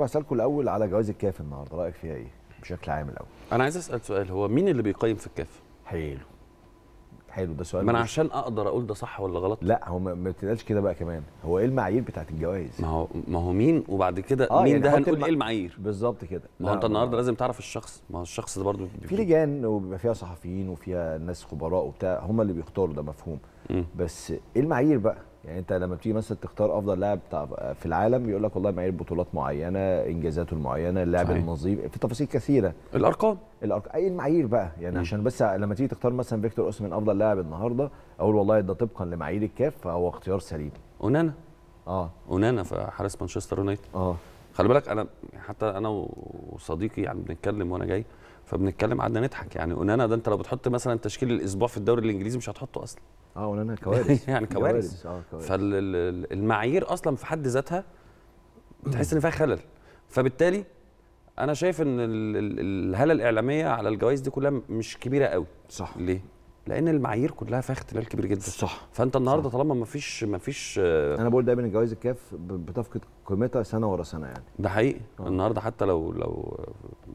بسألكم الأول على جوائز الكاف النهارده رأيك فيها إيه؟ بشكل عام الأول. أنا عايز أسأل سؤال هو مين اللي بيقيم في الكاف؟ حلو. حلو ده سؤال ما أنا عشان أقدر أقول ده صح ولا غلط؟ لا هو ما بتتقالش كده بقى كمان، هو إيه المعايير بتاعت الجوائز؟ ما هو ما هو مين وبعد كده آه مين يعني ده هنقول الم... إيه المعايير؟ بالظبط كده. ما هو أنت النهارده لازم تعرف الشخص، ما هو الشخص ده برضه في لجان وبيبقى فيها صحفيين وفيها ناس خبراء وبتاع هم اللي بيختاروا ده مفهوم. م. بس إيه المعايير بقى؟ يعني انت لما بتيجي مثلا تختار افضل لاعب في العالم يقول لك والله معايير بطولات معينه انجازاته المعينه اللاعب النظيف في تفاصيل كثيره الارقام الارقام اي المعايير بقى يعني م. عشان بس لما تيجي تختار مثلا فيكتور اوسمن افضل لاعب النهارده اقول والله ده طبقا لمعايير الكاف فهو اختيار سليم اونانا اه اونانا في حارس مانشستر يونايتد اه خلي بالك انا حتى انا وصديقي يعني بنتكلم وانا جاي فبنتكلم قعدنا نضحك يعني اونانا ده انت لو بتحط مثلا تشكيل الاسبوع في الدوري الانجليزي مش هتحطه اصلا اه انها كوارث يعني كوارث اه كوارث فالمعايير اصلا في حد ذاتها تحس ان فيها خلل فبالتالي انا شايف ان الهاله الاعلاميه على الجوائز دي كلها مش كبيره قوي صح ليه لان المعايير كلها فيها اختلال كبير جدا صح فانت النهارده طالما ما فيش ما فيش انا بقول دايما الجوائز الكاف بتفقد قيمتها سنه ورا سنه يعني ده حقيقي آه. النهارده حتى لو لو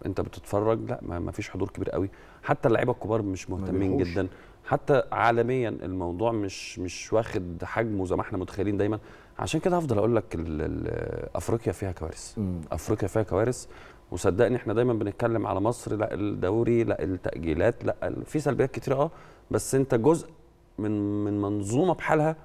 انت بتتفرج لا ما فيش حضور كبير قوي حتى اللعيبه الكبار مش مهتمين جدا حتى عالميا الموضوع مش مش واخد حجمه زي ما احنا متخيلين دايما عشان كده هفضل اقول لك افريقيا فيها كوارث افريقيا فيها كوارث وصدقني احنا دايما بنتكلم على مصر لا الدوري لا التاجيلات لا في سلبيات كتير اه بس انت جزء من من منظومه بحالها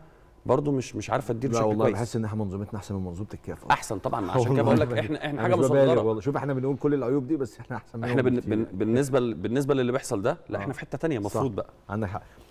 برضه مش مش عارفه تدير بشكل كويس لا والله بحس ان احنا منظومتنا احسن من منظومه الكاف احسن طبعا عشان كده بقول لك احنا احنا حاجه مصدره والله شوف احنا بنقول كل العيوب دي بس احنا احسن احنا بن بالنسبه بالنسبه للي بيحصل ده لا احنا آه. في حته ثانيه المفروض بقى عندك حق